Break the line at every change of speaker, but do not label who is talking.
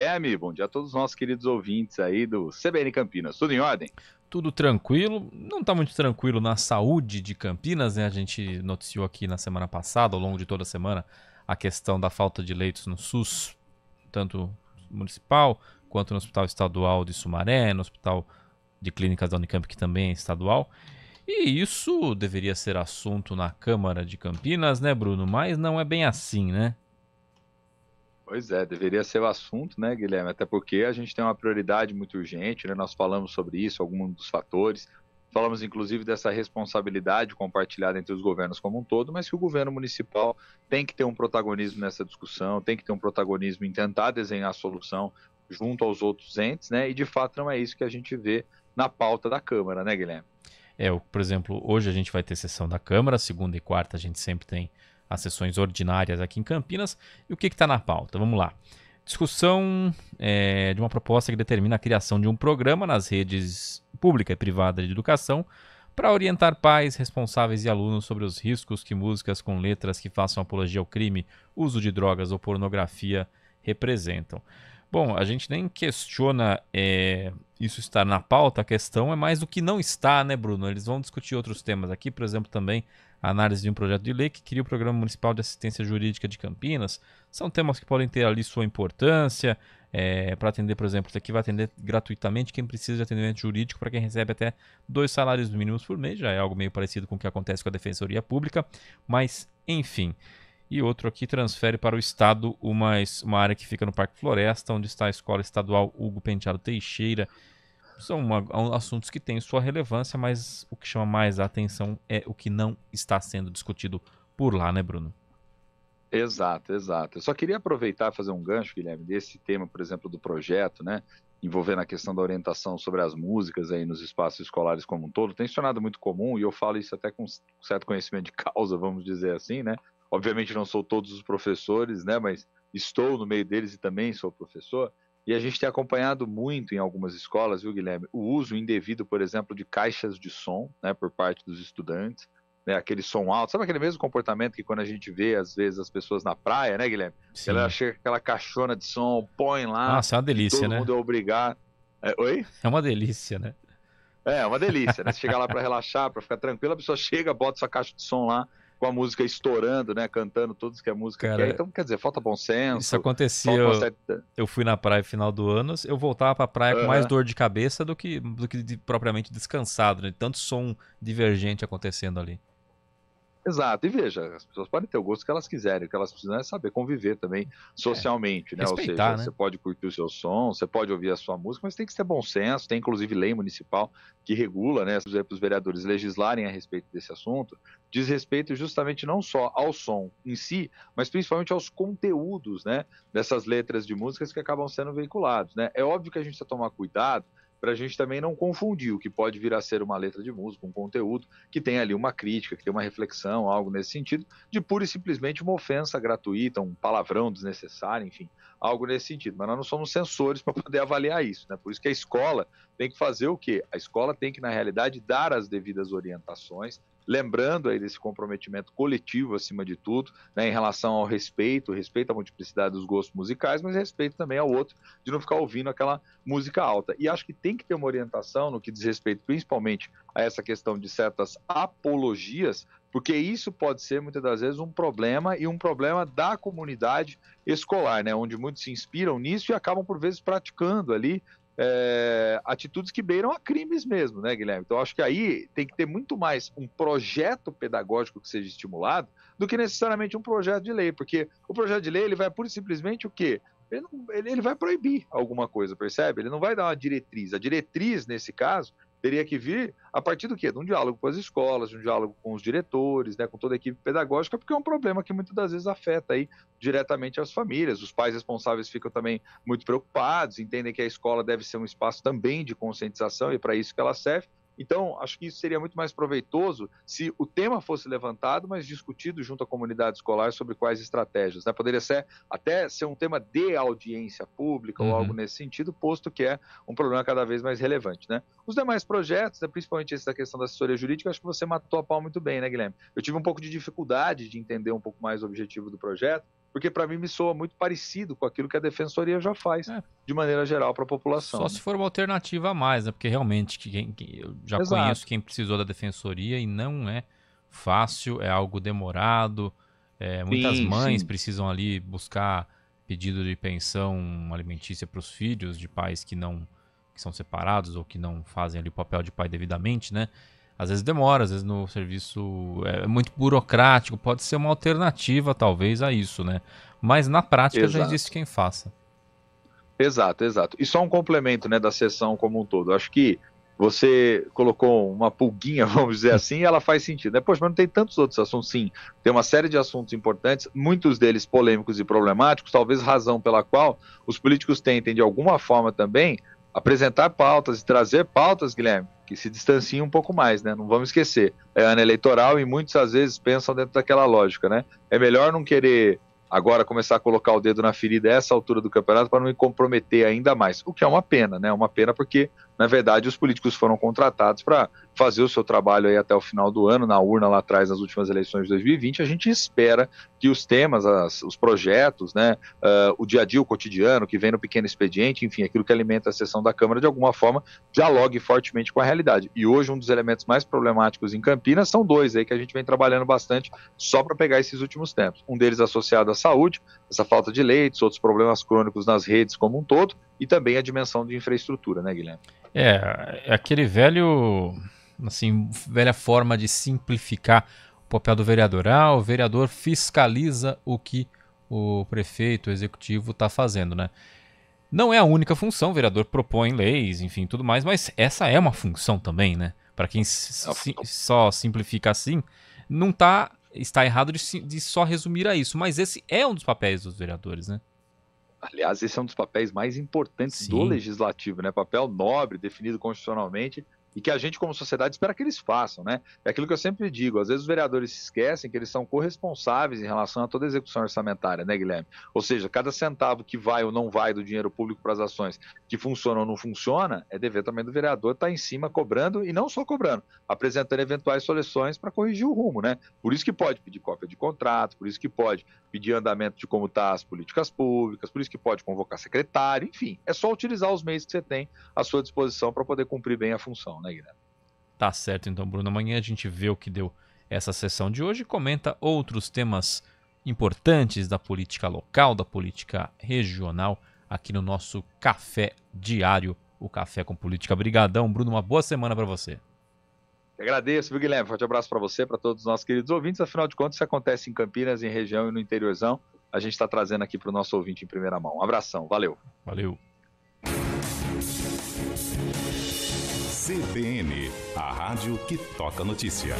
É, Guilherme, bom dia a todos os nossos queridos ouvintes aí do CBN Campinas. Tudo em ordem?
Tudo tranquilo. Não está muito tranquilo na saúde de Campinas, né? A gente noticiou aqui na semana passada, ao longo de toda a semana, a questão da falta de leitos no SUS, tanto municipal quanto no Hospital Estadual de Sumaré, no Hospital de Clínicas da Unicamp, que também é estadual. E isso deveria ser assunto na Câmara de Campinas, né, Bruno? Mas não é bem assim, né?
Pois é, deveria ser o assunto, né, Guilherme? Até porque a gente tem uma prioridade muito urgente, né? Nós falamos sobre isso, alguns dos fatores. Falamos, inclusive, dessa responsabilidade compartilhada entre os governos como um todo, mas que o governo municipal tem que ter um protagonismo nessa discussão, tem que ter um protagonismo em tentar desenhar a solução junto aos outros entes, né? E de fato não é isso que a gente vê na pauta da Câmara, né, Guilherme?
É, por exemplo, hoje a gente vai ter sessão da Câmara, segunda e quarta a gente sempre tem as sessões ordinárias aqui em Campinas. E o que está na pauta? Vamos lá. Discussão é, de uma proposta que determina a criação de um programa nas redes pública e privada de educação para orientar pais, responsáveis e alunos sobre os riscos que músicas com letras que façam apologia ao crime, uso de drogas ou pornografia representam. Bom, a gente nem questiona é, isso estar na pauta, a questão é mais do que não está, né, Bruno? Eles vão discutir outros temas aqui, por exemplo, também análise de um projeto de lei que cria o Programa Municipal de Assistência Jurídica de Campinas. São temas que podem ter ali sua importância é, para atender, por exemplo, isso aqui vai atender gratuitamente quem precisa de atendimento jurídico para quem recebe até dois salários mínimos por mês, já é algo meio parecido com o que acontece com a Defensoria Pública, mas enfim. E outro aqui transfere para o Estado uma, uma área que fica no Parque Floresta, onde está a Escola Estadual Hugo Penteado Teixeira, são uma, assuntos que têm sua relevância, mas o que chama mais a atenção é o que não está sendo discutido por lá, né, Bruno?
Exato, exato. Eu só queria aproveitar fazer um gancho, Guilherme, desse tema, por exemplo, do projeto, né? Envolvendo a questão da orientação sobre as músicas aí nos espaços escolares como um todo, tem se tornado muito comum, e eu falo isso até com certo conhecimento de causa, vamos dizer assim, né? Obviamente não sou todos os professores, né? Mas estou no meio deles e também sou professor. E a gente tem acompanhado muito em algumas escolas, viu, Guilherme, o uso indevido, por exemplo, de caixas de som né, por parte dos estudantes, né, aquele som alto. Sabe aquele mesmo comportamento que quando a gente vê, às vezes, as pessoas na praia, né, Guilherme? Sim. Ela chega com aquela caixona de som, põe lá. Nossa, é uma delícia, todo né? Todo mundo é obrigado. É, oi?
É uma delícia, né?
É, é uma delícia, né? Você chegar lá para relaxar, para ficar tranquilo, a pessoa chega, bota sua caixa de som lá com a música estourando, né? Cantando tudo que a música Cara, quer. Então, quer dizer, falta bom senso. Isso acontecia. Eu,
eu, fui na praia no final do ano, eu voltava pra praia uhum. com mais dor de cabeça do que, do que de, propriamente descansado, né? Tanto som divergente acontecendo ali.
Exato, e veja, as pessoas podem ter o gosto que elas quiserem, o que elas precisam é saber conviver também socialmente, é, né? Ou seja, né? você pode curtir o seu som, você pode ouvir a sua música, mas tem que ter bom senso, tem inclusive lei municipal que regula, né, para os vereadores legislarem a respeito desse assunto, diz respeito justamente não só ao som em si, mas principalmente aos conteúdos, né, dessas letras de músicas que acabam sendo veiculados, né? É óbvio que a gente precisa tomar cuidado para a gente também não confundir o que pode vir a ser uma letra de música, um conteúdo que tem ali uma crítica, que tem uma reflexão, algo nesse sentido, de pura e simplesmente uma ofensa gratuita, um palavrão desnecessário, enfim, algo nesse sentido. Mas nós não somos sensores para poder avaliar isso, né? Por isso que a escola tem que fazer o quê? A escola tem que, na realidade, dar as devidas orientações, lembrando aí desse comprometimento coletivo, acima de tudo, né, em relação ao respeito, respeito à multiplicidade dos gostos musicais, mas respeito também ao outro, de não ficar ouvindo aquela música alta. E acho que tem que ter uma orientação no que diz respeito principalmente a essa questão de certas apologias, porque isso pode ser muitas das vezes um problema e um problema da comunidade escolar, né, onde muitos se inspiram nisso e acabam por vezes praticando ali é, atitudes que beiram a crimes mesmo, né, Guilherme? Então, acho que aí tem que ter muito mais um projeto pedagógico que seja estimulado do que necessariamente um projeto de lei, porque o projeto de lei ele vai pura e simplesmente o quê? Ele, não, ele, ele vai proibir alguma coisa, percebe? Ele não vai dar uma diretriz. A diretriz, nesse caso, teria que vir a partir do quê? De um diálogo com as escolas, de um diálogo com os diretores, né, com toda a equipe pedagógica, porque é um problema que muitas das vezes afeta aí diretamente as famílias. Os pais responsáveis ficam também muito preocupados, entendem que a escola deve ser um espaço também de conscientização e é para isso que ela serve. Então, acho que isso seria muito mais proveitoso se o tema fosse levantado, mas discutido junto à comunidade escolar sobre quais estratégias. Né? Poderia ser até ser um tema de audiência pública uhum. ou algo nesse sentido, posto que é um problema cada vez mais relevante. Né? Os demais projetos, né, principalmente esse da questão da assessoria jurídica, acho que você matou a pau muito bem, né, Guilherme? Eu tive um pouco de dificuldade de entender um pouco mais o objetivo do projeto, porque para mim me soa muito parecido com aquilo que a defensoria já faz é. de maneira geral para a população. Só né? se for
uma alternativa a mais, né? Porque realmente quem, quem eu já Exato. conheço quem precisou da defensoria e não é fácil, é algo demorado. É, muitas sim, mães sim. precisam ali buscar pedido de pensão alimentícia para os filhos de pais que não que são separados ou que não fazem ali o papel de pai devidamente, né? Às vezes demora, às vezes no serviço é muito burocrático, pode ser uma alternativa talvez a isso, né? Mas na prática exato. já existe quem faça.
Exato, exato. E só um complemento, né, da sessão como um todo. Acho que você colocou uma pulguinha, vamos dizer assim, e ela faz sentido. Depois, né? Poxa, mas não tem tantos outros assuntos, sim. Tem uma série de assuntos importantes, muitos deles polêmicos e problemáticos, talvez razão pela qual os políticos tentem, de alguma forma também, apresentar pautas e trazer pautas, Guilherme, que se distanciem um pouco mais, né? Não vamos esquecer. É ano eleitoral e muitas às vezes pensam dentro daquela lógica, né? É melhor não querer agora começar a colocar o dedo na ferida a essa altura do campeonato para não me comprometer ainda mais, o que é uma pena, né? É uma pena porque na verdade, os políticos foram contratados para fazer o seu trabalho aí até o final do ano, na urna lá atrás, nas últimas eleições de 2020. A gente espera que os temas, as, os projetos, né, uh, o dia a dia, o cotidiano, que vem no pequeno expediente, enfim, aquilo que alimenta a sessão da Câmara, de alguma forma, dialogue fortemente com a realidade. E hoje, um dos elementos mais problemáticos em Campinas são dois aí que a gente vem trabalhando bastante só para pegar esses últimos tempos. Um deles associado à saúde, essa falta de leitos, outros problemas crônicos nas redes como um todo, e também a dimensão de infraestrutura, né, Guilherme?
É, é aquele velho, assim, velha forma de simplificar o papel do vereador. Ah, o vereador fiscaliza o que o prefeito, o executivo está fazendo, né? Não é a única função, o vereador propõe leis, enfim, tudo mais, mas essa é uma função também, né? Para quem é si só simplifica assim, não está está errado de, de só resumir a isso, mas esse é um dos papéis dos vereadores, né?
Aliás, esse é um dos papéis mais importantes Sim. do legislativo, né? Papel nobre, definido constitucionalmente, e que a gente, como sociedade, espera que eles façam, né? É aquilo que eu sempre digo, às vezes os vereadores se esquecem que eles são corresponsáveis em relação a toda a execução orçamentária, né, Guilherme? Ou seja, cada centavo que vai ou não vai do dinheiro público para as ações que funcionam ou não funciona, é dever também do vereador estar tá em cima cobrando, e não só cobrando, apresentando eventuais soluções para corrigir o rumo, né? Por isso que pode pedir cópia de contrato, por isso que pode pedir andamento de como estão tá as políticas públicas, por isso que pode convocar secretário, enfim, é só utilizar os meios que você tem à sua disposição para poder cumprir bem a função né, Guilherme? Tá
certo, então, Bruno. Amanhã a gente vê o que deu essa sessão de hoje e comenta outros temas importantes da política local, da política regional, aqui no nosso Café Diário, o Café com Política. Brigadão, Bruno. Uma boa semana para você.
Eu agradeço, viu, Guilherme? Forte abraço para você, para todos os nossos queridos ouvintes. Afinal de contas, isso acontece em Campinas, em região e no interiorzão. A gente está trazendo aqui para o nosso ouvinte em primeira mão. Um abração, valeu. Valeu. CBN, a rádio que toca notícia.